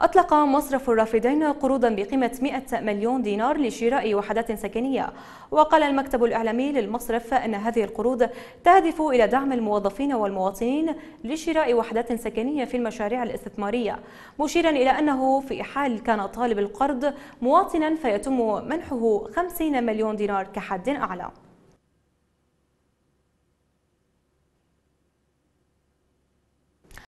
أطلق مصرف الرافدين قروضا بقيمة 100 مليون دينار لشراء وحدات سكنية وقال المكتب الإعلامي للمصرف أن هذه القروض تهدف إلى دعم الموظفين والمواطنين لشراء وحدات سكنية في المشاريع الاستثمارية مشيرا إلى أنه في حال كان طالب القرض مواطنا فيتم منحه 50 مليون دينار كحد أعلى